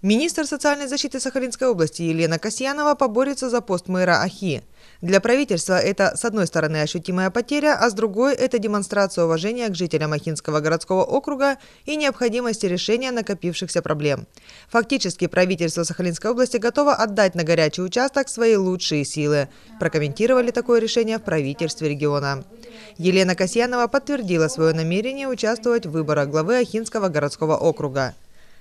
Министр социальной защиты Сахалинской области Елена Касьянова поборется за пост мэра Ахи. Для правительства это, с одной стороны, ощутимая потеря, а с другой – это демонстрация уважения к жителям Ахинского городского округа и необходимости решения накопившихся проблем. Фактически, правительство Сахалинской области готово отдать на горячий участок свои лучшие силы, прокомментировали такое решение в правительстве региона. Елена Касьянова подтвердила свое намерение участвовать в выборах главы Ахинского городского округа.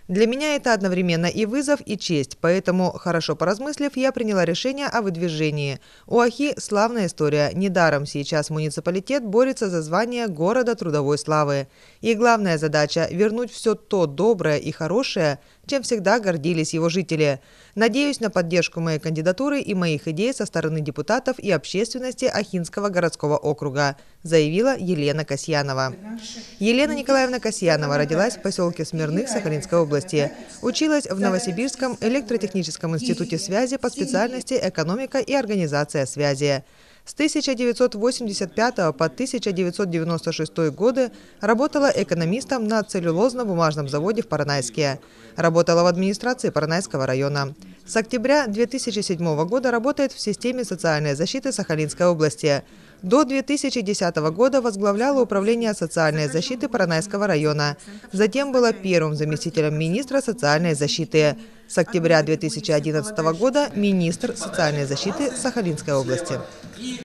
Для меня это одновременно и вызов, и честь, поэтому, хорошо поразмыслив, я приняла решение о выдвижении. У Ахи славная история. Недаром сейчас муниципалитет борется за звание города трудовой славы. И главная задача – вернуть все то доброе и хорошее, чем всегда гордились его жители. Надеюсь на поддержку моей кандидатуры и моих идей со стороны депутатов и общественности Ахинского городского округа, заявила Елена Касьянова. Елена Николаевна Касьянова родилась в поселке Смирных Сахалинской области. Училась в Новосибирском электротехническом институте связи по специальности «Экономика и организация связи». С 1985 по 1996 годы работала экономистом на целлюлозно-бумажном заводе в Паранайске. Работала в администрации Паранайского района. С октября 2007 года работает в системе социальной защиты Сахалинской области – до 2010 года возглавляла Управление социальной защиты Паранайского района. Затем была первым заместителем министра социальной защиты. С октября 2011 года министр социальной защиты Сахалинской области.